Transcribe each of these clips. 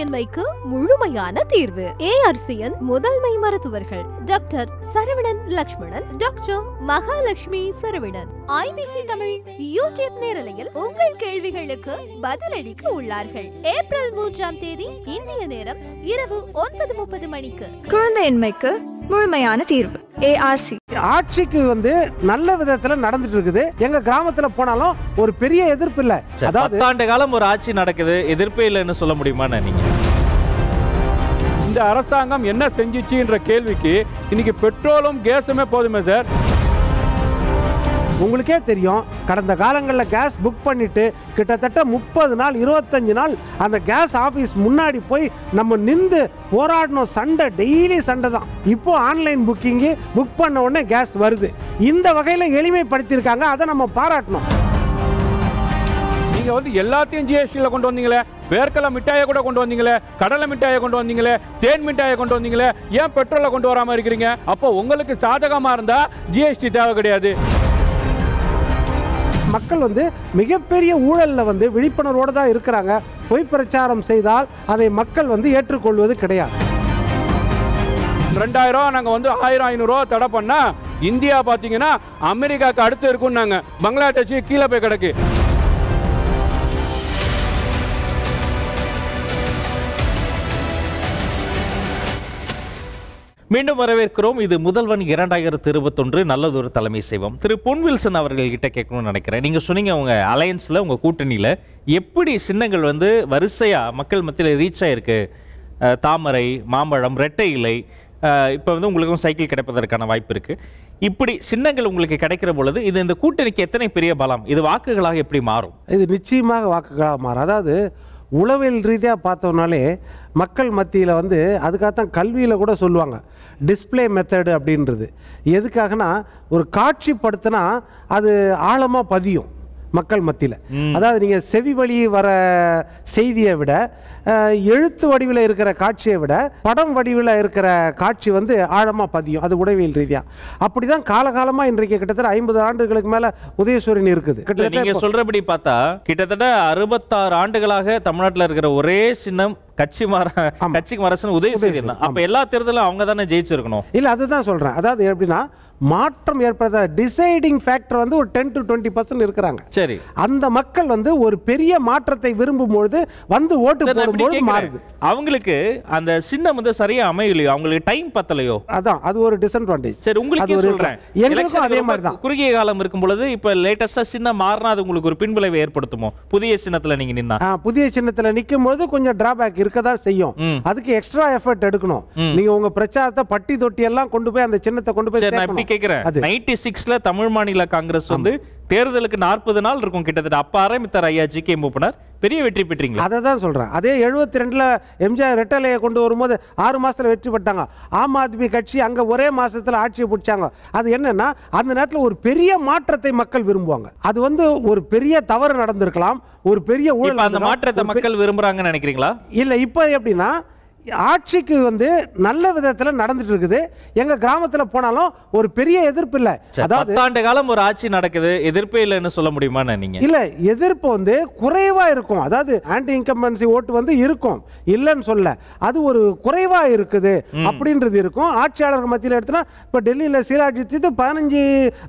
இன்மைக்கு முழுமையான தீர்வு ஏஆர்சிஎன் முதல்மை மருத்துவர்கள் doctor Saravanan Lakshmanan doctor Mahalakshmi Saravanan IBC Tamil YouTube நேரலையில் உங்கள் கேள்விகளுக்கு பதிலளிக்க உள்ளார்கள் ஏப்ரல் மூன்றாம் தேதி இந்திய நேரம் இரவு ஒன்பது முப்பது மணிக்கு குழந்தையின்மைக்கு முழுமையான தீர்வு ஏஆர்சி ஆட்சிக்கு வந்து நல்ல விதத்துல நடந்துட்டு இருக்குது எங்க கிராமத்துல போனாலும் ஒரு பெரிய எதிர்ப்பு இல்ல அதாவது ஆண்டு காலம் ஒரு ஆட்சி நடக்குது எதிர்ப்பே இல்லைன்னு சொல்ல முடியுமா நீங்க இந்த அரசாங்கம் என்ன செஞ்சிச்சுன்ற கேள்விக்கு இன்னைக்கு பெட்ரோலும் கேஸுமே போதுமே சார் உங்களுக்கே தெரியும் கடந்த காலங்களில் கேஸ் புக் பண்ணிவிட்டு கிட்டத்தட்ட முப்பது நாள் இருபத்தஞ்சு நாள் அந்த கேஸ் ஆஃபீஸ் முன்னாடி போய் நம்ம நின்று போராடணும் சண்டை டெய்லி சண்டை தான் இப்போ ஆன்லைன் புக்கிங்கு புக் பண்ண உடனே கேஸ் வருது இந்த வகையில் எளிமைப்படுத்தியிருக்காங்க அதை நம்ம பாராட்டணும் நீங்கள் வந்து எல்லாத்தையும் ஜிஎஸ்டியில் கொண்டு வந்தீங்களே வேர்க்கடலை மிட்டாயை கூட கொண்டு வந்தீங்களே கடலை மிட்டாயை கொண்டு வந்தீங்களே தேன் மிட்டாயை கொண்டு வந்தீங்களே ஏன் பெட்ரோலை கொண்டு வராமல் இருக்கிறீங்க அப்போ உங்களுக்கு சாதகமாக இருந்தால் ஜிஎஸ்டி தேவை கிடையாது மக்கள் வந்து மிகப்பெரிய ஊழலில் வந்து விழிப்புணர்வோடு தான் இருக்கிறாங்க பொய் பிரச்சாரம் செய்தால் அதை மக்கள் வந்து ஏற்றுக்கொள்வது கிடையாது ரெண்டாயிரம் நாங்கள் வந்து ஆயிரம் ஐநூறுரூவா தடை பண்ணால் இந்தியா பார்த்தீங்கன்னா அமெரிக்காவுக்கு அடுத்து இருக்குன்னாங்க பங்களாதேஷ் கீழே போய் கிடக்கு மீண்டும் வரவேற்கிறோம் இது முதல்வன் இரண்டாயிரத்து இருபத்தொன்று நல்லதொரு தலைமை செய்வோம் திரு பொன் வில்சன் அவர்கள்கிட்ட கேட்கணும்னு நினைக்கிறேன் நீங்கள் சொன்னீங்க உங்கள் அலையன்ஸில் உங்கள் கூட்டணியில் எப்படி சின்னங்கள் வந்து வரிசையாக மக்கள் மத்தியில் ரீச் ஆயிருக்கு தாமரை மாம்பழம் ரெட்டை இலை இப்போ வந்து உங்களுக்கும் சைக்கிள் கிடைப்பதற்கான வாய்ப்பு இருக்குது இப்படி சின்னங்கள் உங்களுக்கு கிடைக்கிற பொழுது இது இந்த கூட்டணிக்கு எத்தனை பெரிய பலம் இது வாக்குகளாக எப்படி மாறும் இது நிச்சயமாக வாக்குகளாக மாறும் அதாவது உளவியல் ரீதியாக பார்த்தோம்னாலே மக்கள் மத்தியில் வந்து அதுக்காகத்தான் கல்வியில் கூட சொல்லுவாங்க டிஸ்பிளே மெத்தடு அப்படின்றது எதுக்காகனா ஒரு காட்சிப்படுத்தினா அது ஆழமாக பதியும் மக்கள் மத்தியில் அதாவது நீங்கள் செவி வழி வர செய்தியை விட எழுத்து வடிவில் இருக்கிற காட்சியை விட படம் வடிவில் இருக்கிற காட்சி வந்து ஆழமாக பதியும் அது உடவியல் ரீதியாக அப்படி தான் காலகாலமாக இன்றைக்கு கிட்டத்தட்ட ஐம்பது ஆண்டுகளுக்கு மேலே உதயசூரியன் இருக்குது கிட்டத்தட்ட நீங்கள் சொல்கிறபடி பார்த்தா கிட்டத்தட்ட அறுபத்தாறு ஆண்டுகளாக தமிழ்நாட்டில் இருக்கிற ஒரே சின்னம் கட்சி மாற கட்சிக்கு மரசன் உதவி செய்யலாம் எல்லா தேர்தலும் அவங்க தானே ஜெயிச்சிருக்கணும் இல்ல அதுதான் சொல்றேன் அதாவது எப்படின்னா மாற்றம் ஏற்படுத்த டிசைடிங் ஃபேக்டர் வந்து ஒரு டென் டு டுவெண்ட்டி பர்சன்ட் இருக்கிறாங்க சரி அந்த மக்கள் வந்து ஒரு பெரிய மாற்றத்தை விரும்பும் பொழுது வந்து ஓட்டு போடும் மாறுது அவங்களுக்கு அந்த சின்னம் வந்து சரியா அமையலையோ அவங்களுக்கு டைம் பத்தலையோ அதான் அது ஒரு டிஸ்அட்வான்டேஜ் சரி உங்களுக்கு சொல்றேன் எங்களுக்கும் அதே மாதிரி தான் குறுகிய காலம் இருக்கும் பொழுது இப்ப லேட்டஸ்டா சின்னம் மாறினா அது உங்களுக்கு ஒரு பின்விளைவை ஏற்படுத்துமோ புதிய சின்னத்துல நீங்க நின்னா புதிய சின்னத்துல நிற்கும் போது கொஞ்சம் டிராபேக் இருக்க தான் செய்யும் அதுக்கு எக்ஸ்ட்ரா எஃபர்ட் எடுக்கணும் நீங்க உங்க பிரச்சாரத்தை பட்டி தொட்டி எல்லாம் கொண்டு போய் அந்த சின்னத்தை கொண்டு போய் நான் கேக்குறேன் நைன்டி சிக்ஸ்ல தமிழ் மாநில காங்கிரஸ் வந்து தேர்தலுக்கு நாற்பது நாள் இருக்கும் கிட்டத்தட்ட அப்ப ஆரம்பித்தார் ஐயா ஜி கே மூப்பனர் பெரிய வெற்றி பெற்றீங்க அதை தான் சொல்கிறேன் அதே எழுபத்தி ரெண்டில் எம்ஜிஆர் ரெட்டலையை கொண்டு வரும்போது ஆறு மாதத்தில் வெற்றி பெற்றாங்க ஆம் ஆத்மி கட்சி அங்கே ஒரே மாதத்தில் ஆட்சியை பிடிச்சாங்க அது என்னென்னா அந்த நேரத்தில் ஒரு பெரிய மாற்றத்தை மக்கள் விரும்புவாங்க அது வந்து ஒரு பெரிய தவறு நடந்திருக்கலாம் ஒரு பெரிய ஊழல் அந்த மாற்றத்தை மக்கள் விரும்புகிறாங்கன்னு நினைக்கிறீங்களா இல்லை இப்போ எப்படின்னா ஆட்சிக்கு வந்து நல்ல விதத்தில் நடந்துட்டு இருக்குது எங்க கிராமத்தில் போனாலும் ஒரு பெரிய எதிர்ப்பு இல்லை அதாவது ஆண்டு காலம் ஒரு ஆட்சி நடக்குது எதிர்ப்பே இல்லைன்னு சொல்ல முடியுமா நீங்க இல்ல எதிர்ப்பு வந்து குறைவா இருக்கும் அதாவது ஆன்டி இன்கம்பன்சி ஓட்டு வந்து இருக்கும் இல்லைன்னு சொல்ல அது ஒரு குறைவா இருக்குது அப்படின்றது இருக்கும் ஆட்சியாளர்கள் மத்தியில் எடுத்தனா இப்போ டெல்லியில் சீராட்சித்து பதினஞ்சு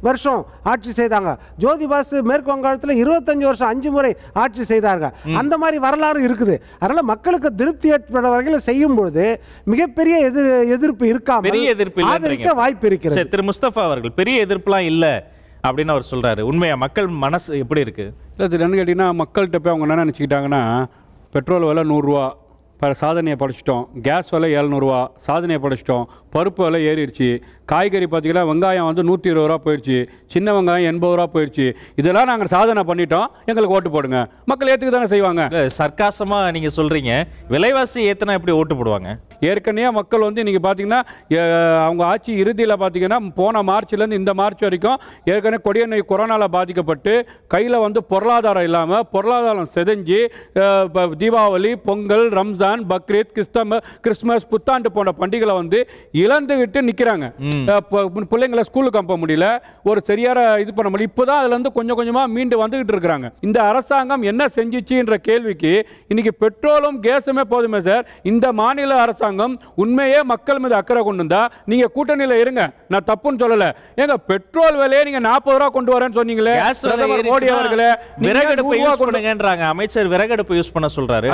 வருஷம் ஆட்சி செய்தாங்க ஜோதி பாஸ் மேற்கு வங்காளத்தில் இருபத்தஞ்சு வருஷம் அஞ்சு முறை ஆட்சி செய்தார்கள் அந்த மாதிரி வரலாறு இருக்குது அதனால மக்களுக்கு திருப்தி ஏற்பட வகையில் செய்யும் வைக்கும்பொழுது மிகப்பெரிய எதிர் எதிர்ப்பு இருக்காம பெரிய எதிர்ப்பு இருக்க வாய்ப்பு இருக்கிறது திரு முஸ்தபா அவர்கள் பெரிய எதிர்ப்புலாம் இல்லை அப்படின்னு அவர் சொல்கிறாரு உண்மையாக மக்கள் மனசு எப்படி இருக்குது இல்லை என்ன கேட்டிங்கன்னா மக்கள்கிட்ட போய் அவங்க என்ன நினச்சிக்கிட்டாங்கன்னா பெட்ரோல் விலை நூறுரூவா இப்போ சாதனையை படைச்சிட்டோம் கேஸ் விலை ஏழ்நூறுவா சாதனையை படைச்சிட்டோம் பருப்பு விலை ஏறிடுச்சு காய்கறி பார்த்திங்கன்னா வெங்காயம் வந்து நூற்றி இருபது ரூபா போயிடுச்சு சின்ன வெங்காயம் எண்பது ரூபா போயிடுச்சு இதெல்லாம் நாங்கள் சாதனை பண்ணிட்டோம் எங்களுக்கு ஓட்டு போடுங்க மக்கள் ஏற்றுக்கு தானே செய்வாங்க சர்க்காசமாக நீங்கள் சொல்கிறீங்க விலைவாசி ஏற்றினா எப்படி ஓட்டு போடுவாங்க ஏற்கனவே மக்கள் வந்து நீங்கள் பார்த்தீங்கன்னா அவங்க ஆட்சி இறுதியில் பார்த்தீங்கன்னா போன மார்ச்லேருந்து இந்த மார்ச் வரைக்கும் ஏற்கனவே கொடிய நோய் கொரோனாவில் பாதிக்கப்பட்டு கையில் வந்து பொருளாதாரம் இல்லாமல் பொருளாதாரம் இப்போ தீபாவளி பொங்கல் ரம்ஜான் ரம்ஜான் பக்ரீத் கிறிஸ்தம கிறிஸ்துமஸ் புத்தாண்டு போன்ற பண்டிகைகளை வந்து இழந்துகிட்டு நிற்கிறாங்க பிள்ளைங்களை ஸ்கூலுக்கு அனுப்ப முடியல ஒரு சரியான இது பண்ண முடியல இப்போ தான் அதுலேருந்து கொஞ்சம் கொஞ்சமா மீண்டு வந்துகிட்டு இருக்கிறாங்க இந்த அரசாங்கம் என்ன செஞ்சிச்சுன்ற கேள்விக்கு இன்னைக்கு பெட்ரோலும் கேஸுமே போதுமே சார் இந்த மாநில அரசாங்கம் உண்மையே மக்கள் மீது அக்கறை கொண்டு வந்தா நீங்க கூட்டணியில் இருங்க நான் தப்புன்னு சொல்லலை ஏங்க பெட்ரோல் விலையை நீங்க நாற்பது ரூபா கொண்டு வரேன்னு சொன்னீங்களே மோடி அவர்களே விறகடுப்பு யூஸ் அமைச்சர் விறகடுப்பு யூஸ் பண்ண சொல்றாரு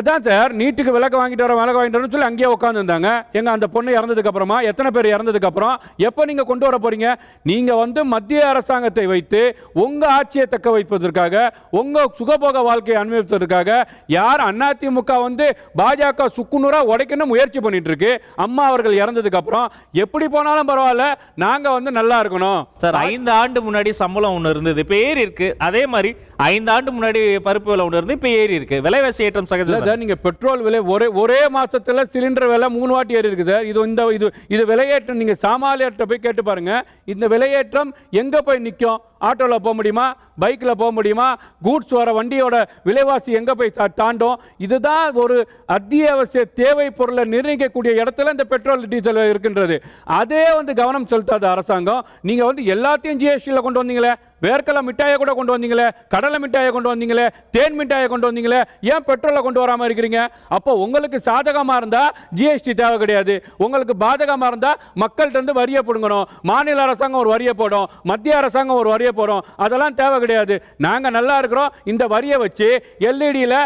அதான் சார் நீட்டுக்கு விளக்கு வாங்கிட்டு வர விளக்கு வாங்கிட்டு வர சொல்லி அங்கேயே உட்காந்துருந்தாங்க எங்கள் அந்த பொண்ணு இறந்ததுக்கப்புறமா எத்தனை பேர் இறந்ததுக்கப்புறம் எப்போ நீங்கள் கொண்டு வர போகிறீங்க நீங்கள் வந்து மத்திய அரசாங்கத்தை வைத்து உங்கள் ஆட்சியை தக்க வைப்பதற்காக உங்கள் சுகபோக வாழ்க்கையை அனுபவிப்பதற்காக யார் அதிமுக வந்து பாஜக சுக்குநூறா உடைக்கணும் முயற்சி பண்ணிட்டு இருக்கு அம்மா அவர்கள் இறந்ததுக்கப்புறம் எப்படி போனாலும் பரவாயில்ல நாங்கள் வந்து நல்லா இருக்கணும் சார் ஐந்து ஆண்டு முன்னாடி சம்பளம் ஒன்று இருந்தது பேர் இருக்கு அதே மாதிரி ஐந்து ஆண்டு முன்னாடி பருப்பு விலை ஒன்று இருந்து இப்போ ஏறி இருக்கு விலைவாசி ஏற்றம் சகஜ நீங்கள் பெட்ரோல் பெட்ரோல் விலை ஒரே ஒரே மாதத்தில் சிலிண்டர் விலை மூணு வாட்டி ஏறி இருக்குது இது இந்த இது இது விலையேற்றம் நீங்கள் சாமானியர்கிட்ட போய் கேட்டு பாருங்கள் இந்த விலையேற்றம் எங்கே போய் நிற்கும் ஆட்டோவில் போக முடியுமா பைக்கில் போக முடியுமா கூட்ஸ் வர வண்டியோட விலைவாசி எங்கே போய் தாண்டும் இதுதான் ஒரு அத்தியாவசிய தேவை பொருளை நிர்ணயிக்கக்கூடிய இடத்துல இந்த பெட்ரோல் டீசல் இருக்கின்றது அதே வந்து கவனம் செலுத்தாத அரசாங்கம் நீங்கள் வந்து எல்லாத்தையும் ஜிஎஸ்டியில் கொண்டு வந்தீங்களே வேர்க்கலை மிட்டாயை கூட கொண்டு வந்தீங்களே கடலை மிட்டாயை கொண்டு வந்தீங்களே தேன் மிட்டாயை கொண்டு வந்தீங்களே ஏன் பெட்ரோலை கொண்டு வராமல் இருக்கிறீங்க அப்போ உங்களுக்கு சாதகமாக இருந்தால் ஜிஎஸ்டி தேவை கிடையாது உங்களுக்கு பாதகமாக இருந்தால் மக்கள்கிட்ட வரியை பிடுங்கணும் மாநில அரசாங்கம் ஒரு வரியை போடும் மத்திய அரசாங்கம் ஒரு வரியை போகிறோம் அதெல்லாம் தேவை கிடையாது நாங்கள் நல்லா இருக்கிறோம் இந்த வரியை வச்சு எல்இடியில்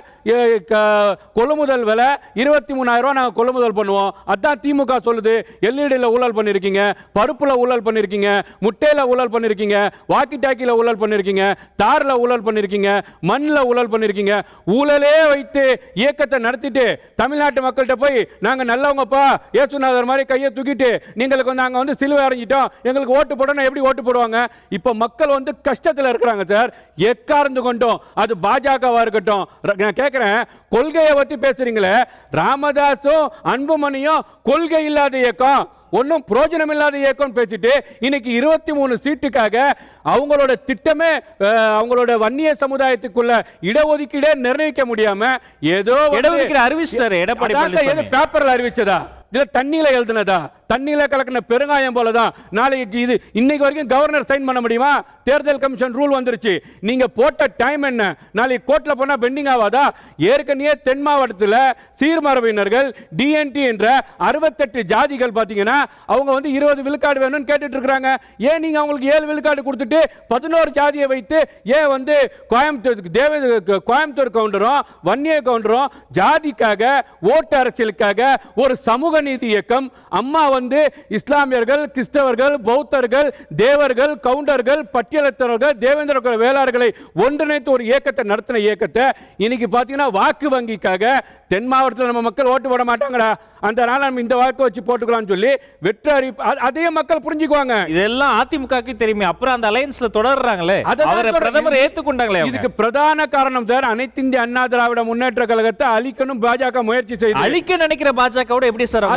கொள்முதல் விலை இருபத்தி மூணாயிரரூவா நாங்கள் கொள்முதல் பண்ணுவோம் அதான் திமுக சொல்லுது எல்இடியில் ஊழல் பண்ணியிருக்கீங்க பருப்பில் ஊழல் பண்ணியிருக்கீங்க முட்டையில் ஊழல் பண்ணியிருக்கீங்க வாக்கி டாக்கியில் ஊழல் பண்ணியிருக்கீங்க தாரில் ஊழல் பண்ணியிருக்கீங்க மண்ணில் ஊழல் பண்ணியிருக்கீங்க ஊழலே வைத்து இயக்கத்தை நடத்திட்டு தமிழ்நாட்டு மக்கள்கிட்ட போய் நாங்கள் நல்லவங்கப்பா ஏசுநாதர் மாதிரி கையை தூக்கிட்டு நீங்களுக்கு வந்து நாங்கள் வந்து சிலுவை அடைஞ்சிட்டோம் எங்களுக்கு ஓட்டு போடணும் எப்படி ஓட்டு போடுவாங்க இப்போ மக்கள் வந்து கஷ்டத்தில் இருக்கிறாங்க சார் எக்கார்ந்து கொண்டோம் அது பாஜகவா இருக்கட்டும் நான் கேட்குறேன் கொள்கையை பற்றி பேசுறீங்களே ராமதாஸும் அன்புமணியும் கொள்கை இல்லாத இயக்கம் ஒன்றும் புரோஜனம் இல்லாத இயக்கம் பேசிட்டு இன்னைக்கு இருபத்தி மூணு சீட்டுக்காக அவங்களோட திட்டமே அவங்களோட வன்னிய சமுதாயத்துக்குள்ள இடஒதுக்கீடே நிர்ணயிக்க முடியாம ஏதோ இடஒதுக்கீடு அறிவிச்சிட்டாரு எடப்பாடி பேப்பர்ல அறிவிச்சதா இதுல தண்ணியில எழுதுனதா தண்ணியில் கலக்கின பெருங்காயம் போல தான் நாளைக்கு இது இன்னைக்கு வரைக்கும் கவர்னர் சைன் பண்ண முடியுமா தேர்தல் கமிஷன் ரூல் வந்துருச்சு நீங்கள் போட்ட டைம் என்ன நாளைக்கு கோர்ட்டில் போனால் பெண்டிங் ஆகாதா ஏற்கனவே தென் மாவட்டத்தில் சீர்மரபினர்கள் டிஎன்டி என்ற அறுபத்தெட்டு ஜாதிகள் பார்த்தீங்கன்னா அவங்க வந்து இருபது விழுக்காடு வேணும்னு கேட்டுட்டு இருக்கிறாங்க ஏன் நீங்கள் அவங்களுக்கு ஏழு விழுக்காடு கொடுத்துட்டு பதினோரு ஜாதியை வைத்து ஏன் வந்து கோயம்புத்தூர் தேவ கோயம்புத்தூர் கவுண்டரும் வன்னிய கவுண்டரும் ஜாதிக்காக ஓட்டு அரசியலுக்காக ஒரு சமூக நீதி இயக்கம் அம்மா வந்து இஸ்லாமியர்கள் கிறிஸ்தவர்கள் பௌத்தர்கள் தேவர்கள் கவுண்டர்கள் பட்டியலத்தவர்கள் தேவேந்திர வேளாளர்களை ஒன்றிணைத்து ஒரு இயக்கத்தை நடத்தின இயக்கத்தை இன்னைக்கு பார்த்தீங்கன்னா வாக்கு வங்கிக்காக தென் மாவட்டத்தில் நம்ம மக்கள் ஓட்டு போட மாட்டாங்களா அந்த நாள் நம்ம இந்த வாக்கு வச்சு போட்டுக்கலாம்னு சொல்லி வெற்றி அறிவிப்பு அதையே மக்கள் புரிஞ்சுக்குவாங்க இதெல்லாம் அதிமுகக்கு தெரியுமே அப்புறம் அந்த அலையன்ஸ்ல தொடர்றாங்களே அவரை பிரதமர் ஏத்துக்கொண்டாங்களே இதுக்கு பிரதான காரணம் சார் அனைத்து இந்திய அண்ணா திராவிட முன்னேற்ற கழகத்தை அழிக்கணும் பாஜக முயற்சி செய்து அழிக்க நினைக்கிற பாஜகவோட எப்படி சார்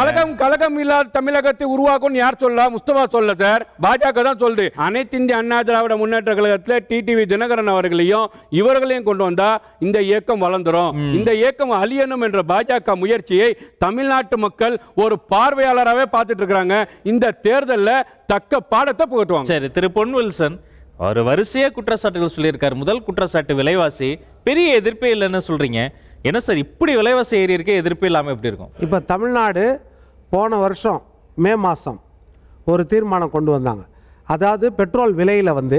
கழகம் கழக பழக்கம் இல்லாத தமிழகத்தை உருவாக்கும் யார் சொல்ல முஸ்தபா சொல்ல சார் பாஜக தான் சொல்லுது அனைத்து இந்திய அண்ணா திராவிட முன்னேற்ற கழகத்தில் டிடிவி தினகரன் அவர்களையும் இவர்களையும் கொண்டு வந்தா இந்த இயக்கம் வளர்ந்துரும் இந்த இயக்கம் அழியணும் என்ற பாஜக முயற்சியை தமிழ்நாட்டு மக்கள் ஒரு பார்வையாளராகவே பார்த்துட்டு இருக்கிறாங்க இந்த தேர்தலில் தக்க பாடத்தை புகட்டுவாங்க சரி திரு பொன் அவர் ஒரு வரிசையாக குற்றச்சாட்டுகள் சொல்லியிருக்கார் முதல் குற்றச்சாட்டு விலைவாசி பெரிய எதிர்ப்பே இல்லைன்னு சொல்றீங்க என்ன சார் இப்படி விலைவாசி ஏறி இருக்க எதிர்ப்பு இல்லாமல் எப்படி இருக்கும் இப்போ தமிழ்நாடு போன வருஷம் மே மாதம் ஒரு தீர்மானம் கொண்டு வந்தாங்க அதாவது பெட்ரோல் விலையில் வந்து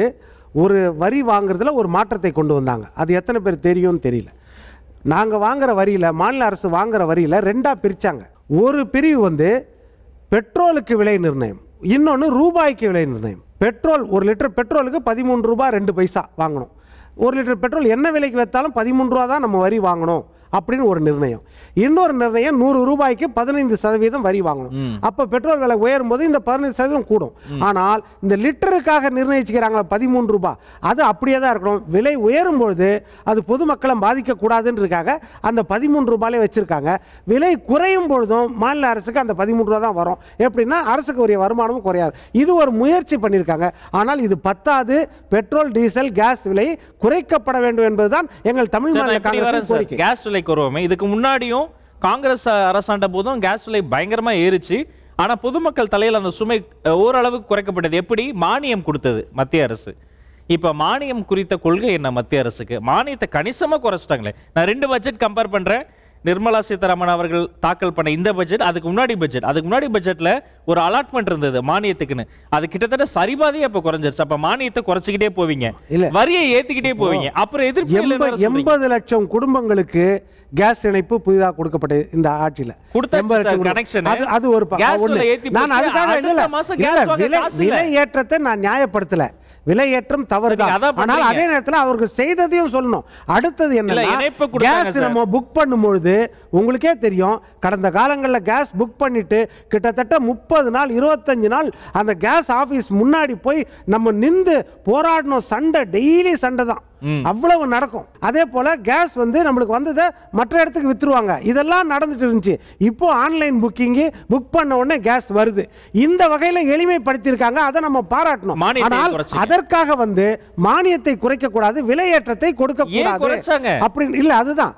ஒரு வரி வாங்குறதுல ஒரு மாற்றத்தை கொண்டு வந்தாங்க அது எத்தனை பேர் தெரியும்னு தெரியல நாங்கள் வாங்குகிற வரியில் மாநில அரசு வாங்குகிற வரியில் ரெண்டாக பிரித்தாங்க ஒரு பிரிவு வந்து பெட்ரோலுக்கு விலை நிர்ணயம் இன்னொன்று ரூபாய்க்கு விலை நிர்ணயம் பெட்ரோல் ஒரு லிட்டர் பெட்ரோலுக்கு பதிமூன்று ரூபா ரெண்டு பைசா வாங்கணும் ஒரு லிட்டர் பெட்ரோல் என்ன விலைக்கு வைத்தாலும் பதிமூன்று ரூபா தான் நம்ம வரி வாங்கணும் அப்படின்னு ஒரு நிர்ணயம் இன்னொரு நிர்ணயம் நூறு ரூபாய்க்கு பதினைந்து சதவீதம் வரி வாங்கணும் அப்போ பெட்ரோல் விலை உயரும் போது இந்த பதினைந்து சதவீதம் கூடும் ஆனால் இந்த லிட்டருக்காக நிர்ணயிச்சுக்கிறாங்களா பதிமூன்று ரூபாய் அது அப்படியே தான் இருக்கணும் விலை உயரும் பொழுது அது பொதுமக்களை பாதிக்கக்கூடாதுன்றதுக்காக அந்த பதிமூன்று ரூபாயிலே வச்சிருக்காங்க விலை குறையும் பொழுதும் மாநில அரசுக்கு அந்த பதிமூன்று ரூபா தான் வரும் எப்படின்னா அரசுக்கு உரிய வருமானமும் குறையாது இது ஒரு முயற்சி பண்ணியிருக்காங்க ஆனால் இது பத்தாது பெட்ரோல் டீசல் கேஸ் விலை குறைக்கப்பட வேண்டும் என்பதுதான் எங்கள் தமிழ்நாடு காங்கிரஸ் கோரிக்கை விலைக்கு வருவோமே இதுக்கு முன்னாடியும் காங்கிரஸ் அரசாண்ட போதும் கேஸ் விலை பயங்கரமாக ஏறிச்சு ஆனால் பொதுமக்கள் தலையில் அந்த சுமை ஓரளவுக்கு குறைக்கப்பட்டது எப்படி மானியம் கொடுத்தது மத்திய அரசு இப்போ மானியம் குறித்த கொள்கை என்ன மத்திய அரசுக்கு மானியத்தை கணிசமாக குறைச்சிட்டாங்களே நான் ரெண்டு பட்ஜெட் கம்பேர் பண்ணுறேன் நிர்மலா சீதாராமன் அவர்கள் தாக்கல் பண்ண இந்த பட்ஜெட் அதுக்கு முன்னாடி பட்ஜெட் அதுக்கு முன்னாடி பட்ஜெட்டில் ஒரு அலாட்மெண்ட் இருந்தது மானியத்துக்குன்னு அது கிட்டத்தட்ட சரிபாதையே இப்போ குறைஞ்சிருச்சு அப்போ மானியத்தை குறைச்சிக்கிட்டே போவீங்க வரியை ஏற்றிக்கிட்டே போவீங்க அப்புறம் எதிர்ப்பு எண்பது லட்சம் குடும்பங்களுக்கு கேஸ் இணைப்பு புதிதாக கொடுக்கப்பட்டது இந்த ஆட்சியில் அது அது ஒரு நான் விலை ஏற்றத்தை நான் நியாயப்படுத்தலை விலையேற்றம் தவறு ஆனால் அதே நேரத்தில் அவருக்கு செய்ததையும் சொல்லணும் அடுத்தது என்ன கேஸ் நம்ம புக் பண்ணும்பொழுது உங்களுக்கே தெரியும் கடந்த காலங்களில் கேஸ் புக் பண்ணிட்டு கிட்டத்தட்ட முப்பது நாள் இருபத்தஞ்சு நாள் அந்த கேஸ் ஆஃபீஸ் முன்னாடி போய் நம்ம நின்று போராடணும் சண்டை டெய்லி சண்டை தான் அவ்வளவு நடக்கும் அதே போல கேஸ் வந்து நம்மளுக்கு வந்ததை மற்ற இடத்துக்கு வித்துருவாங்க இதெல்லாம் நடந்துட்டு இருந்துச்சு இப்போ ஆன்லைன் புக்கிங்கு புக் பண்ண உடனே கேஸ் வருது இந்த வகையில எளிமைப்படுத்தியிருக்காங்க அதை நம்ம பாராட்டணும் ஆனால் அதற்காக வந்து மானியத்தை குறைக்க கூடாது விலையேற்றத்தை கொடுக்க கூடாது அப்படின்னு இல்ல அதுதான்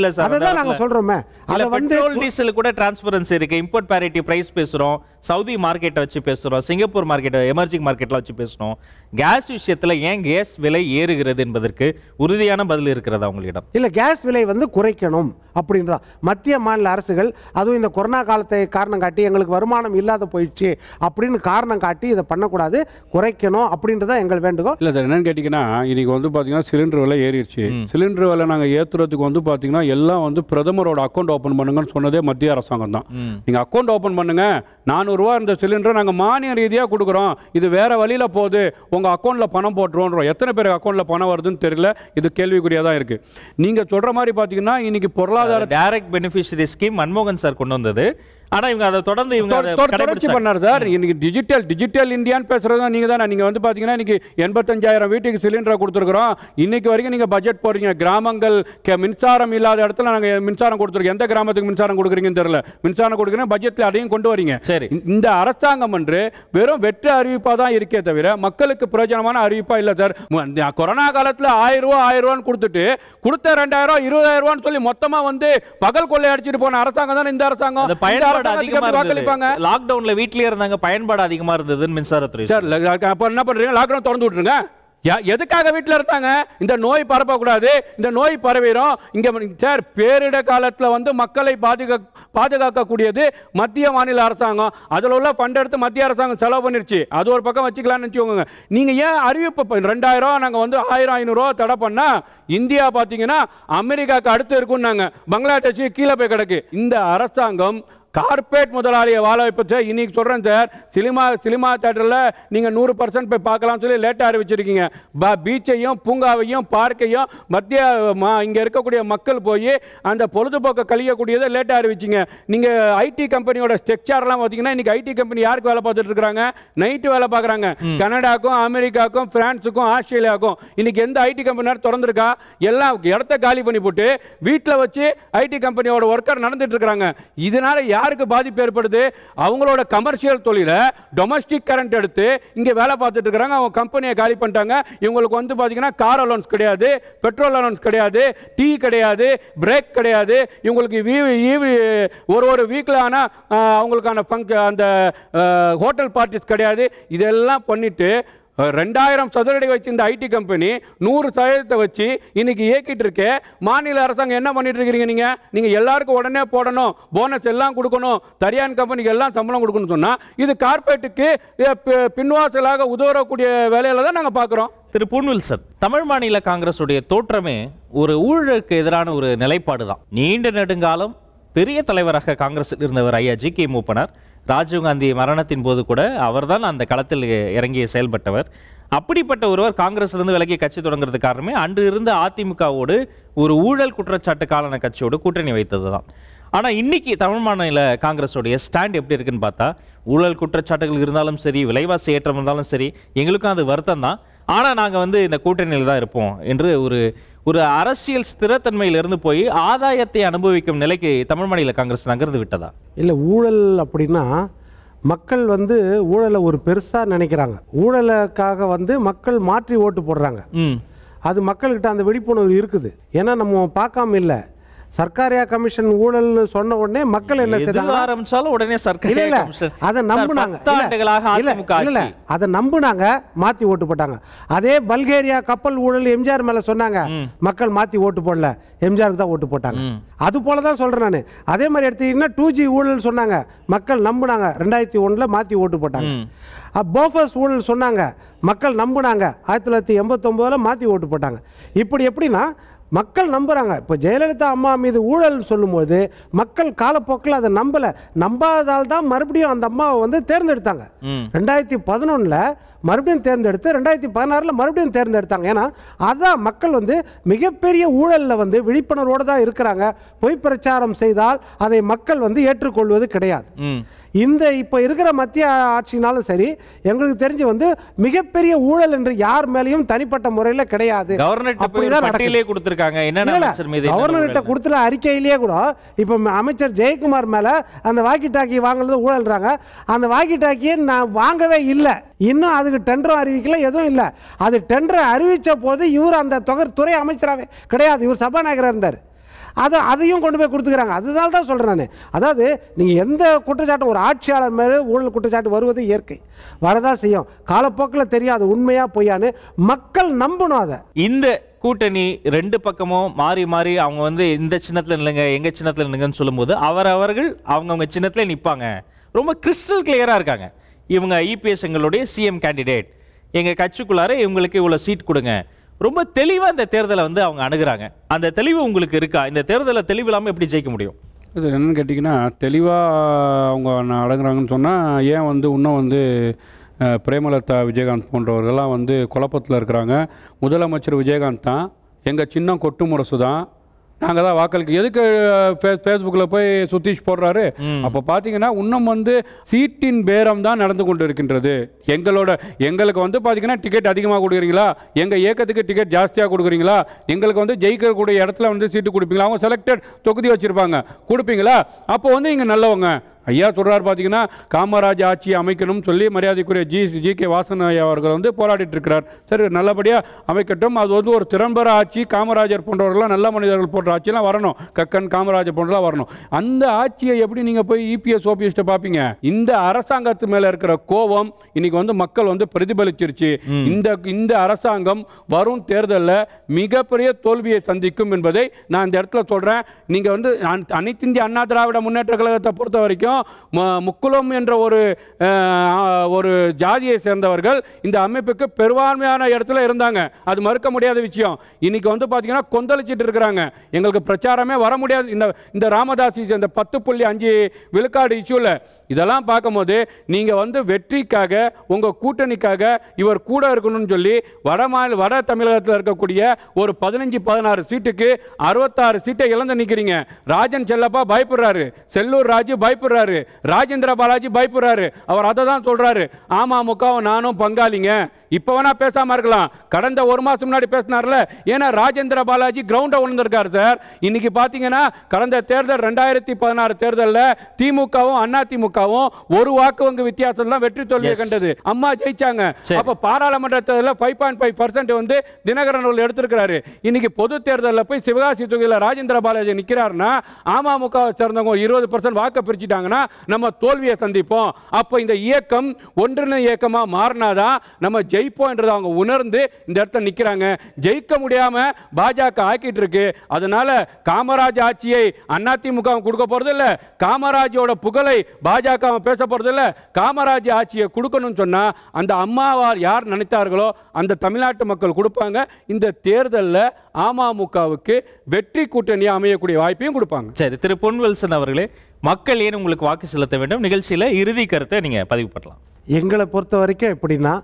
இல்ல அதான் நாங்க சொல்றோமே அது வந்து டீசல் கூட டிரான்ஸ்பரன்சி இருக்கு இம்போர்ட் பேரிட்டி பிரைஸ் பேசுறோம் சவுதி மார்க்கெட்டை வச்சு பேசுறோம் சிங்கப்பூர் மார்க்கெட் எமர்ஜிங் மார்க்கெட்ல வச்சு பேசுறோம் கேஸ் விஷயத்துல ஏன் கேஸ் விலை ஏறுகிறது வருகிறது என்பதற்கு உறுதியான பதில் இருக்கிறதா உங்களிடம் இல்ல கேஸ் விலை வந்து குறைக்கணும் அப்படின்றா மத்திய மாநில அரசுகள் அதுவும் இந்த கொரோனா காலத்தை காரணம் காட்டி எங்களுக்கு வருமானம் இல்லாத போயிடுச்சு அப்படின்னு காரணம் காட்டி இதை பண்ணக்கூடாது குறைக்கணும் அப்படின்றத எங்கள் வேண்டுகோள் இல்ல என்னன்னு கேட்டீங்கன்னா இன்னைக்கு வந்து சிலிண்டர் விலை ஏறிடுச்சு சிலிண்டர் விலை நாங்க ஏத்துறதுக்கு வந்து பாத்தீங்கன்னா எல்லாம் வந்து பிரதமரோட அக்கௌண்ட் ஓபன் பண்ணுங்கன்னு சொன்னதே மத்திய அரசாங்கம் தான் நீங்க அக்கௌண்ட் ஓப்பன் நானூறு நானூறுரூவா இருந்த சிலிண்டரை நாங்க மானிய ரீதியா கொடுக்குறோம் இது வேற வழியில போகுது உங்க அக்கௌண்ட்ல பணம் போட்டுருவோம் எத்தனை பேருக்கு அக்கௌண்ட்ல பணம் வருதுன்னு தெரியல இது கேள்விக்குறியாக தான் இருக்குது நீங்கள் சொல்கிற மாதிரி பார்த்தீங்கன்னா இன்றைக்கி பொருளாதார டைரக்ட் பெனிஃபிஷரி ஸ்கீம் மன்மோகன் சார் கொண்டு வந்தது ஆனால் இவங்க அதை தொடர்ந்து இவங்க தொடர்ச்சி பண்ணார் சார் இன்னைக்கு டிஜிட்டல் டிஜிட்டல் இந்தியான்னு பேசுறது நீங்கள் தானே நீங்கள் வந்து பார்த்தீங்கன்னா இன்னைக்கு எண்பத்தஞ்சாயிரம் வீட்டுக்கு சிலிண்டரை கொடுத்துருக்குறோம் இன்னைக்கு வரைக்கும் நீங்கள் பட்ஜெட் போடுறீங்க கிராமங்கள் மின்சாரம் இல்லாத இடத்துல நாங்கள் மின்சாரம் கொடுத்துருக்கோம் எந்த கிராமத்துக்கு மின்சாரம் கொடுக்குறீங்கன்னு தெரியல மின்சாரம் கொடுக்குறீங்க பட்ஜெட்ல அதையும் கொண்டு வரீங்க சரி இந்த அரசாங்கம் என்று வெறும் வெற்றி அறிவிப்பாக தான் இருக்கே தவிர மக்களுக்கு பிரயோஜனமான அறிவிப்பாக இல்லை சார் கொரோனா காலத்தில் ஆயிரம் ரூபா ஆயிரம் ரூபான்னு கொடுத்துட்டு கொடுத்த ரெண்டாயிரம் ரூபா இருபதாயிரம் ரூபான்னு சொல்லி மொத்தமாக வந்து பகல் கொள்ளை அடிச்சிட்டு போன அரசாங்கம் தான் இந்த அரசாங்கம் பயன்பாடு பயன்பாடு அதிகமா லாக் டவுன்ல வீட்லயே இருந்தாங்க பயன்பாடு அதிகமா இருந்தது மின்சாரத்துறை சார் அப்ப என்ன பண்றீங்க லாக் டவுன் திறந்து விட்டுருங்க எதுக்காக வீட்டில் இருந்தாங்க இந்த நோய் பரப்பக்கூடாது இந்த நோய் பரவிடும் இங்கே சார் பேரிட காலத்தில் வந்து மக்களை பாதுகா பாதுகாக்கக்கூடியது மத்திய மாநில அரசாங்கம் அதில் உள்ள ஃபண்ட் எடுத்து மத்திய அரசாங்கம் செலவு பண்ணிருச்சு அது ஒரு பக்கம் வச்சுக்கலாம்னு வச்சுக்கோங்க நீங்கள் ஏன் அறிவிப்பு ரெண்டாயிரம் நாங்கள் வந்து ஆயிரம் ஐநூறுரூவா தடை பண்ணால் இந்தியா பார்த்தீங்கன்னா அமெரிக்காவுக்கு அடுத்து இருக்குன்னாங்க பங்களாதேஷுக்கு கீழே போய் கிடக்கு இந்த அரசாங்கம் கார்பரேட் முதலாளியை வாழ வைப்ப சார் இன்றைக்கி சொல்கிறேன் சார் சினிமா சினிமா தேட்டரில் நீங்கள் நூறு பர்சன்ட் போய் பார்க்கலாம்னு சொல்லி லேட்டாக அறிவிச்சிருக்கீங்க ப பீச்சையும் பூங்காவையும் பார்க்கையும் மத்திய மா இங்கே இருக்கக்கூடிய மக்கள் போய் அந்த பொழுதுபோக்கை கழியக்கூடியதை லேட்டாக அறிவிச்சிங்க நீங்கள் ஐடி கம்பெனியோட ஸ்ட்ரக்சர்லாம் பார்த்தீங்கன்னா இன்றைக்கி ஐடி கம்பெனி யாருக்கு வேலை பார்த்துட்டு இருக்கிறாங்க நைட்டு வேலை பார்க்குறாங்க கனடாக்கும் அமெரிக்காக்கும் ஃப்ரான்ஸுக்கும் ஆஸ்திரேலியாவுக்கும் இன்றைக்கி எந்த ஐடி கம்பெனியார் திறந்துருக்கா எல்லாம் இடத்த காலி பண்ணி போட்டு வீட்டில் வச்சு ஐடி கம்பெனியோட ஒர்க்கர் நடந்துட்டு இருக்கிறாங்க இதனால் யார் யாருக்கு பாதிப்பு ஏற்படுது அவங்களோட கமர்ஷியல் தொழிலை டொமஸ்டிக் கரண்ட் எடுத்து இங்கே வேலை பார்த்துட்டு இருக்கிறாங்க அவங்க கம்பெனியை காலி பண்ணிட்டாங்க இவங்களுக்கு வந்து பார்த்தீங்கன்னா கார் அலோன்ஸ் கிடையாது பெட்ரோல் அலோன்ஸ் கிடையாது டீ கிடையாது பிரேக் கிடையாது இவங்களுக்கு ஒரு ஒரு வீக்கில் ஆனால் அவங்களுக்கான ஃபங்க் அந்த ஹோட்டல் பார்ட்டிஸ் கிடையாது இதெல்லாம் பண்ணிவிட்டு ரெண்டாயிரம் சதுரடி இந்த ஐடி கம்பெனி நூறு சதவீதத்தை வச்சு இன்னைக்கு இயக்கிட்டு இருக்கு மாநில அரசாங்கம் என்ன பண்ணிட்டு இருக்கிறீங்க நீங்க நீங்க எல்லாருக்கும் உடனே போடணும் போனஸ் எல்லாம் கொடுக்கணும் தரியான் கம்பெனிக்கு எல்லாம் சம்பளம் கொடுக்கணும்னு சொன்னா இது கார்பரேட்டுக்கு பின்வாசலாக உதவக்கூடிய வேலையில தான் நாங்கள் பார்க்குறோம் திரு பூன்வில் சார் தமிழ் மாநில காங்கிரஸுடைய தோற்றமே ஒரு ஊழலுக்கு எதிரான ஒரு நிலைப்பாடு தான் நீண்ட நெடுங்காலம் பெரிய தலைவராக காங்கிரஸில் இருந்தவர் ஐயா ஜி கே மூப்பனார் ராஜீவ்காந்தி மரணத்தின் போது கூட அவர்தான் அந்த களத்தில் இறங்கி செயல்பட்டவர் அப்படிப்பட்ட ஒருவர் காங்கிரஸ்லேருந்து விலகி கட்சி தொடங்குறது காரணமே அன்று இருந்த அதிமுகவோடு ஒரு ஊழல் குற்றச்சாட்டு காலன கட்சியோடு கூட்டணி வைத்தது தான் ஆனால் இன்றைக்கி தமிழ் மாநில காங்கிரஸோடைய ஸ்டாண்ட் எப்படி இருக்குன்னு பார்த்தா ஊழல் குற்றச்சாட்டுகள் இருந்தாலும் சரி விலைவாசி ஏற்றம் இருந்தாலும் சரி எங்களுக்கும் அது வருத்தம் தான் ஆனால் நாங்கள் வந்து இந்த கூட்டணியில் தான் இருப்போம் என்று ஒரு ஒரு அரசியல் ஸ்திரத்தன்மையிலிருந்து போய் ஆதாயத்தை அனுபவிக்கும் நிலைக்கு தமிழ் மாநில காங்கிரஸ் நகர்ந்து விட்டதா இல்லை ஊழல் அப்படின்னா மக்கள் வந்து ஊழலை ஒரு பெருசாக நினைக்கிறாங்க ஊழலுக்காக வந்து மக்கள் மாற்றி ஓட்டு போடுறாங்க அது மக்கள்கிட்ட அந்த விழிப்புணர்வு இருக்குது ஏன்னா நம்ம பார்க்காம இல்லை சர்க்காரியா கமிஷன் ஊழல்னு சொன்ன உடனே மக்கள் என்ன செய்தாங்க ஆரம்பிச்சாலும் உடனே சர்க்காரியா அதை நம்பினாங்க ஆண்டுகளாக இல்ல அதை நம்பினாங்க மாத்தி ஓட்டு போட்டாங்க அதே பல்கேரியா கப்பல் ஊழல் எம்ஜிஆர் மேல சொன்னாங்க மக்கள் மாத்தி ஓட்டு போடல எம்ஜிஆருக்கு தான் ஓட்டு போட்டாங்க அது போல தான் சொல்றேன் நான் அதே மாதிரி எடுத்தீங்கன்னா டூ ஜி ஊழல் சொன்னாங்க மக்கள் நம்புனாங்க ரெண்டாயிரத்தி ஒண்ணுல மாத்தி ஓட்டு போட்டாங்க போஃபர்ஸ் ஊழல் சொன்னாங்க மக்கள் நம்புனாங்க ஆயிரத்தி தொள்ளாயிரத்தி எண்பத்தொம்போதில் மாற்றி ஓட்டு போட்டாங்க இப்படி எப்படின்னா மக்கள் நம்புகிறாங்க இப்போ ஜெயலலிதா அம்மா மீது ஊழல் சொல்லும்போது மக்கள் காலப்போக்கில் அதை நம்பலை நம்பாததால் தான் மறுபடியும் அந்த அம்மாவை வந்து தேர்ந்தெடுத்தாங்க ரெண்டாயிரத்தி பதினொன்றில் மறுபடியும் தேர்ந்தெடுத்து ரெண்டாயிரத்தி பதினாறில் மறுபடியும் தேர்ந்தெடுத்தாங்க ஏன்னா அதான் மக்கள் வந்து மிகப்பெரிய ஊழலில் வந்து விழிப்புணர்வோடு தான் இருக்கிறாங்க பொய் பிரச்சாரம் செய்தால் அதை மக்கள் வந்து ஏற்றுக்கொள்வது கிடையாது இந்த இப்போ இருக்கிற மத்திய ஆட்சினாலும் சரி எங்களுக்கு தெரிஞ்சு வந்து மிகப்பெரிய ஊழல் என்று யார் மேலேயும் தனிப்பட்ட முறையில் கிடையாது கவர்னர்கிட்ட அறிக்கையிலேயே கூட இப்போ அமைச்சர் ஜெயக்குமார் மேலே அந்த வாக்கி டாக்கி வாங்குறது ஊழல்றாங்க அந்த வாக்கி டாக்கியை நான் வாங்கவே இல்லை இன்னும் அதுக்கு டெண்டரும் அறிவிக்கல எதுவும் இல்லை அது டெண்டர் அறிவித்த போது இவர் அந்த தொகை துறை அமைச்சராக கிடையாது இவர் சபாநாயகராக இருந்தார் அதை அதையும் கொண்டு போய் கொடுத்துக்கிறாங்க அதனால தான் சொல்கிறேன் நான் அதாவது நீங்கள் எந்த குற்றச்சாட்டும் ஒரு ஆட்சியாளர் மேலே ஊழல் குற்றச்சாட்டு வருவது இயற்கை வரதான் செய்யும் காலப்போக்கில் தெரியாது உண்மையாக பொய்யான்னு மக்கள் நம்பணும் அதை இந்த கூட்டணி ரெண்டு பக்கமும் மாறி மாறி அவங்க வந்து இந்த சின்னத்தில் இல்லைங்க எங்கள் சின்னத்தில் இல்லைங்கன்னு சொல்லும்போது அவர் அவர்கள் அவங்கவுங்க சின்னத்தில் நிற்பாங்க ரொம்ப கிறிஸ்டல் கிளியராக இருக்காங்க இவங்க ஐபிஎஸ் e எங்களுடைய சிஎம் கேண்டிடேட் எங்கள் கட்சிக்குள்ளார இவங்களுக்கு இவ்வளோ சீட் கொடுங்க ரொம்ப தெளிவாக இந்த தேர்தலை வந்து அவங்க அணுகிறாங்க அந்த தெளிவு உங்களுக்கு இருக்கா இந்த தேர்தலை தெளிவு இல்லாமல் எப்படி ஜெயிக்க முடியும் இது என்னென்னு கேட்டிங்கன்னா தெளிவாக அவங்க அடங்குறாங்கன்னு சொன்னால் ஏன் வந்து இன்னும் வந்து பிரேமலதா விஜயகாந்த் போன்றவர்கள்லாம் வந்து குழப்பத்தில் இருக்கிறாங்க முதலமைச்சர் விஜயகாந்த் தான் எங்கள் சின்னம் கொட்டு முரசு தான் நாங்கள் தான் வாக்களிக்க எதுக்கு ஃபேஸ்புக்கில் போய் சுத்தீஷ் போடுறாரு அப்போ பார்த்தீங்கன்னா இன்னும் வந்து சீட்டின் பேரம் தான் நடந்து கொண்டு இருக்கின்றது எங்களோட எங்களுக்கு வந்து பார்த்தீங்கன்னா டிக்கெட் அதிகமாக கொடுக்குறீங்களா எங்கள் இயக்கத்துக்கு டிக்கெட் ஜாஸ்தியாக கொடுக்குறீங்களா எங்களுக்கு வந்து ஜெயிக்கக்கூடிய இடத்துல வந்து சீட்டு கொடுப்பீங்களா அவங்க செலக்டட் தொகுதி வச்சுருப்பாங்க கொடுப்பீங்களா அப்போ வந்து இங்கே நல்லவங்க ஐயா சொல்கிறார் பார்த்தீங்கன்னா காமராஜ் ஆட்சியை அமைக்கணும்னு சொல்லி மரியாதைக்குரிய ஜி ஜி கே வாசன் ஐயா அவர்கள் வந்து போராடிட்டு இருக்கிறார் சரி நல்லபடியாக அமைக்கட்டும் அது வந்து ஒரு திறம்பெற ஆட்சி காமராஜர் போன்றவர்கள்லாம் நல்ல மனிதர்கள் போன்ற ஆட்சியெலாம் வரணும் கக்கன் காமராஜர் போன்றலாம் வரணும் அந்த ஆட்சியை எப்படி நீங்கள் போய் இபிஎஸ் e ஓபிஎஸ்ட்டை பார்ப்பீங்க இந்த அரசாங்கத்து மேலே இருக்கிற கோபம் இன்னைக்கு வந்து மக்கள் வந்து பிரதிபலிச்சிருச்சு இந்த இந்த அரசாங்கம் வரும் தேர்தலில் மிகப்பெரிய தோல்வியை சந்திக்கும் என்பதை நான் இந்த இடத்துல சொல்கிறேன் நீங்கள் வந்து அனைத்திந்திய அண்ணா திராவிட முன்னேற்ற கழகத்தை பொறுத்த வரைக்கும் வரைக்கும் முக்குளம் என்ற ஒரு ஒரு ஜாதியை சேர்ந்தவர்கள் இந்த அமைப்புக்கு பெரும்பான்மையான இடத்துல இருந்தாங்க அது மறுக்க முடியாத விஷயம் இன்னைக்கு வந்து பார்த்தீங்கன்னா கொந்தளிச்சிட்டு இருக்கிறாங்க எங்களுக்கு பிரச்சாரமே வர முடியாது இந்த இந்த ராமதாஸ் இந்த பத்து புள்ளி அஞ்சு விழுக்காடு இஷ்யூவில் இதெல்லாம் பார்க்கும்போது நீங்கள் வந்து வெற்றிக்காக உங்கள் கூட்டணிக்காக இவர் கூட இருக்கணும்னு சொல்லி வட மாநில வட தமிழகத்தில் இருக்கக்கூடிய ஒரு பதினஞ்சு பதினாறு சீட்டுக்கு அறுபத்தாறு சீட்டை இழந்து நிற்கிறீங்க ராஜன் செல்லப்பா பயப்படுறாரு செல்லூர் ராஜு பயப்படுறாரு ராஜேந்திர பாலாஜி பயப்படுறாரு அவர் அதை தான் சொல்கிறாரு அமமுகவும் நானும் பங்காளிங்க இப்போ வேணால் பேசாமல் இருக்கலாம் கடந்த ஒரு மாதம் முன்னாடி பேசினார்ல ஏன்னா ராஜேந்திர பாலாஜி கிரவுண்டை உணர்ந்திருக்காரு சார் இன்னைக்கு பார்த்தீங்கன்னா கடந்த தேர்தல் ரெண்டாயிரத்தி பதினாறு தேர்தலில் திமுகவும் அண்ணா திமுகவும் ஒரு வாக்கு வங்கு வித்தியாசம் தான் வெற்றி தோல்வியை கண்டது அம்மா ஜெயிச்சாங்க அப்போ பாராளுமன்ற தேர்தலில் ஃபைவ் பாயிண்ட் ஃபைவ் பர்சன்ட் வந்து தினகரன் அவர்கள் எடுத்திருக்கிறாரு இன்னைக்கு பொது தேர்தலில் போய் சிவகாசி தொகுதியில் ராஜேந்திர பாலாஜி நிற்கிறாருன்னா அமமுகவை சேர்ந்தவங்க இருபது பர்சன்ட் வாக்கை பிரிச்சுட்டாங்கன்னா நம்ம தோல்வியை சந்திப்போம் அப்போ இந்த இயக்கம் ஒன்றின இயக்கமாக மாறினாதான் நம்ம ஜெய் என்றதை அவங்க உணர்ந்து இந்த இடத்துல நிற்கிறாங்க ஜெயிக்க முடியாமல் பாஜக ஆக்கிட்டு இருக்கு அதனால் காமராஜ் ஆட்சியை அதிமுக கொடுக்க போகிறதில்ல காமராஜோட புகழை பாஜக பேச போகிறதில்ல காமராஜ் ஆட்சியை கொடுக்கணும்னு சொன்னால் அந்த அம்மாவார் யார் நினைத்தார்களோ அந்த தமிழ்நாட்டு மக்கள் கொடுப்பாங்க இந்த தேர்தலில் அமமுகவுக்கு வெற்றி கூட்டணி அமையக்கூடிய வாய்ப்பையும் கொடுப்பாங்க சரி திரு பொன்வல்சன் அவர்களே மக்கள் ஏன் உங்களுக்கு வாக்கு செலுத்த வேண்டும் நிகழ்ச்சியில் இறுதி கருத்தை நீங்கள் பதிவு பண்ணலாம் எங்களை பொறுத்த வரைக்கும் எப்படின்னா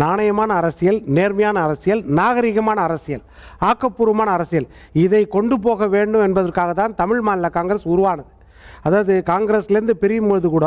நாணயமான அரசியல் நேர்மையான அரசியல் நாகரிகமான அரசியல் ஆக்கப்பூர்வமான அரசியல் இதை கொண்டு போக வேண்டும் என்பதற்காக தான் தமிழ் மாநில காங்கிரஸ் உருவானது அதாவது காங்கிரஸ்லேருந்து பிரியும்போது கூட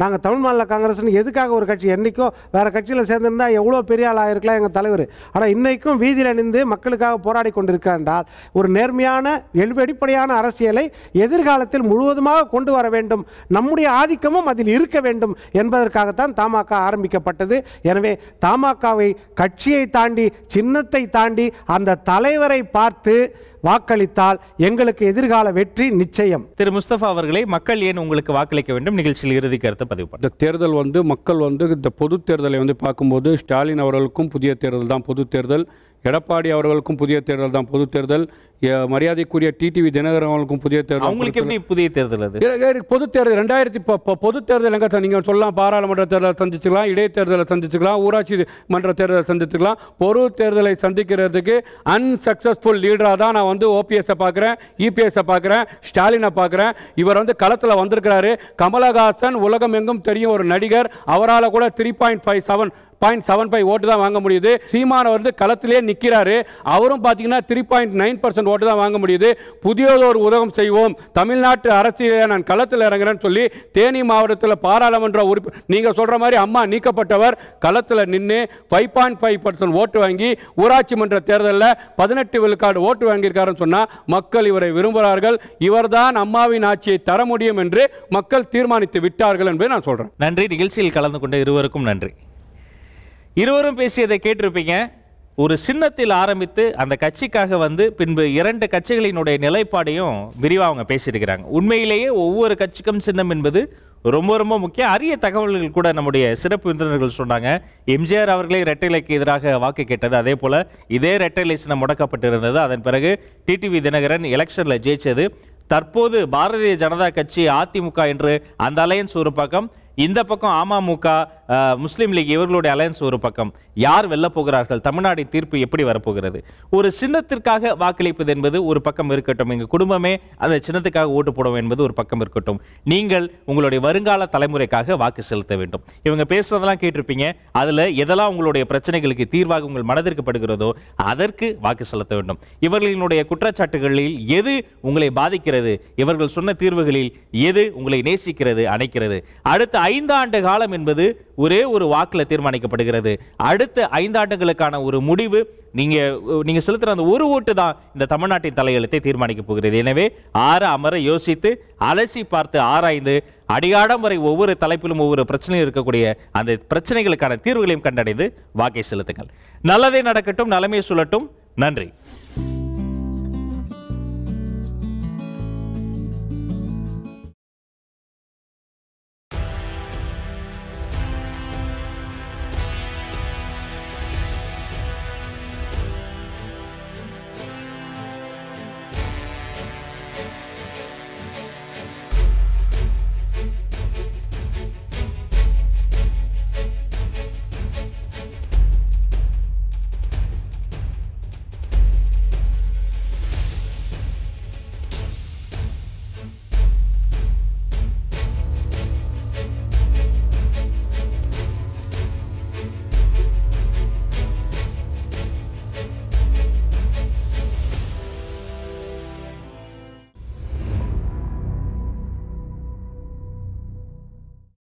நாங்கள் தமிழ் மாநில காங்கிரஸ்னு எதுக்காக ஒரு கட்சி என்றைக்கோ வேறு கட்சியில் சேர்ந்துருந்தால் எவ்வளோ பெரிய ஆளாக இருக்கலாம் எங்கள் தலைவர் ஆனால் இன்றைக்கும் வீதியில் அணிந்து மக்களுக்காக போராடி கொண்டிருக்கிறார் என்றால் ஒரு நேர்மையான எழுவடிப்படையான அரசியலை எதிர்காலத்தில் முழுவதுமாக கொண்டு வர வேண்டும் நம்முடைய ஆதிக்கமும் அதில் இருக்க வேண்டும் என்பதற்காகத்தான் தமாக ஆரம்பிக்கப்பட்டது எனவே தமாகவை கட்சியை தாண்டி சின்னத்தை தாண்டி அந்த தலைவரை பார்த்து வாக்களித்தால் எங்களுக்கு எதிர்கால வெற்றி நிச்சயம் திரு முஸ்தபா அவர்களை மக்கள் ஏன் உங்களுக்கு வாக்களிக்க வேண்டும் நிகழ்ச்சியில் இறுதி கருத்து பதிவு இந்த தேர்தல் வந்து மக்கள் வந்து இந்த பொது தேர்தலை வந்து பார்க்கும்போது ஸ்டாலின் அவர்களுக்கும் புதிய தேர்தல் தான் பொது தேர்தல் எடப்பாடி அவர்களுக்கும் புதிய தேர்தல் தான் பொது தேர்தல் மரியாதைக்குரிய டிடிவி தினகரன் அவர்களுக்கும் புதிய தேர்தல் அவங்களுக்கு எப்படி புதிய தேர்தல் அது பொது தேர்தல் ரெண்டாயிரத்தி பொது தேர்தல் எங்க நீங்கள் சொல்லலாம் பாராளுமன்ற தேர்தலை சந்திச்சுக்கலாம் இடைத்தேர்தலை சந்திச்சுக்கலாம் ஊராட்சி மன்ற தேர்தலை சந்திச்சுக்கலாம் பொது தேர்தலை சந்திக்கிறதுக்கு அன்சக்சஸ்ஃபுல் லீடராக தான் நான் வந்து ஓபிஎஸ்ஸை பார்க்குறேன் இபிஎஸ்ஸை e பார்க்குறேன் ஸ்டாலினை பார்க்குறேன் இவர் வந்து களத்தில் வந்திருக்கிறாரு கமலஹாசன் உலகம் எங்கும் தெரியும் ஒரு நடிகர் அவரால் கூட three point five seven point seven five ஓட்டு தான் வாங்க முடியுது சீமான வந்து களத்திலே நிற்கிறாரு அவரும் பார்த்தீங்கன்னா த்ரீ பாயிண்ட் நைன் பர்சன்ட் ஓட்டு தான் வாங்க முடியுது புதியதோர் உதவம் செய்வோம் தமிழ்நாட்டு அரசியல நான் களத்தில் இறங்குறேன்னு சொல்லி தேனி மாவட்டத்தில் பாராளுமன்ற உறுப்பு நீங்கள் சொல்கிற மாதிரி அம்மா நீக்கப்பட்டவர் களத்தில் நின்று ஃபைவ் பாயிண்ட் ஃபைவ் பர்சன்ட் ஓட்டு வாங்கி ஊராட்சி மன்ற தேர்தலில் பதினெட்டு விழுக்காடு ஓட்டு வாங்கியிருக்காருன்னு சொன்னால் மக்கள் இவரை விரும்புகிறார்கள் இவர்தான் அம்மாவின் ஆட்சியை தர முடியும் என்று மக்கள் தீர்மானித்து விட்டார்கள் என்பதை நான் சொல்கிறேன் நன்றி நிகழ்ச்சியில் கலந்து கொண்ட இருவருக்கும் நன்றி இருவரும் பேசியதை கேட்டிருப்பீங்க ஒரு சின்னத்தில் ஆரம்பித்து அந்த கட்சிக்காக வந்து பின்பு இரண்டு கட்சிகளினுடைய நிலைப்பாடையும் விரிவாக அவங்க பேசியிருக்கிறாங்க உண்மையிலேயே ஒவ்வொரு கட்சிக்கும் சின்னம் என்பது ரொம்ப ரொம்ப முக்கியம் அரிய தகவல்கள் கூட நம்முடைய சிறப்பு விருந்தினர்கள் சொன்னாங்க எம்ஜிஆர் அவர்களே ரெட்டைலைக்கு எதிராக வாக்கு கேட்டது அதே போல் இதே ரெட்டைலை சின்னம் முடக்கப்பட்டிருந்தது அதன் பிறகு டிடிவி தினகரன் எலெக்ஷனில் ஜெயிச்சது தற்போது பாரதிய ஜனதா கட்சி அதிமுக என்று அந்த அலையன்ஸ் ஒரு பக்கம் இந்த பக்கம் அமமுக முஸ்லீம் லீக் இவர்களுடைய அலையன்ஸ் ஒரு பக்கம் யார் வெல்லப் போகிறார்கள் தமிழ்நாடு தீர்ப்பு எப்படி வரப்போகிறது ஒரு சின்னத்திற்காக வாக்களிப்பது என்பது ஒரு பக்கம் இருக்கட்டும் எங்கள் குடும்பமே அந்த சின்னத்துக்காக ஓட்டு போடும் என்பது ஒரு பக்கம் இருக்கட்டும் நீங்கள் உங்களுடைய வருங்கால தலைமுறைக்காக வாக்கு செலுத்த வேண்டும் இவங்க பேசுறதெல்லாம் கேட்டிருப்பீங்க அதில் எதெல்லாம் உங்களுடைய பிரச்சனைகளுக்கு தீர்வாக உங்கள் மனதிற்கு படுகிறதோ அதற்கு வாக்கு செலுத்த வேண்டும் இவர்களினுடைய குற்றச்சாட்டுகளில் எது உங்களை பாதிக்கிறது இவர்கள் சொன்ன தீர்வுகளில் எது உங்களை நேசிக்கிறது அணைக்கிறது அடுத்த ஐந்து ஆண்டு காலம் என்பது ஒரே ஒரு வாக்கில் தீர்மானிக்கப்படுகிறது அடுத்த ஐந்தாண்டுகளுக்கான ஒரு முடிவு நீங்கள் நீங்கள் செலுத்துகிற அந்த ஒரு ஓட்டு தான் இந்த தமிழ்நாட்டின் தலையெழுத்தை தீர்மானிக்க போகிறது எனவே ஆற அமர யோசித்து அலசி பார்த்து ஆராய்ந்து அடியாடம் வரை ஒவ்வொரு தலைப்பிலும் ஒவ்வொரு பிரச்சனையும் இருக்கக்கூடிய அந்த பிரச்சனைகளுக்கான தீர்வுகளையும் கண்டடைந்து வாக்கை செலுத்துங்கள் நல்லதே நடக்கட்டும் நலமே சொல்லட்டும் நன்றி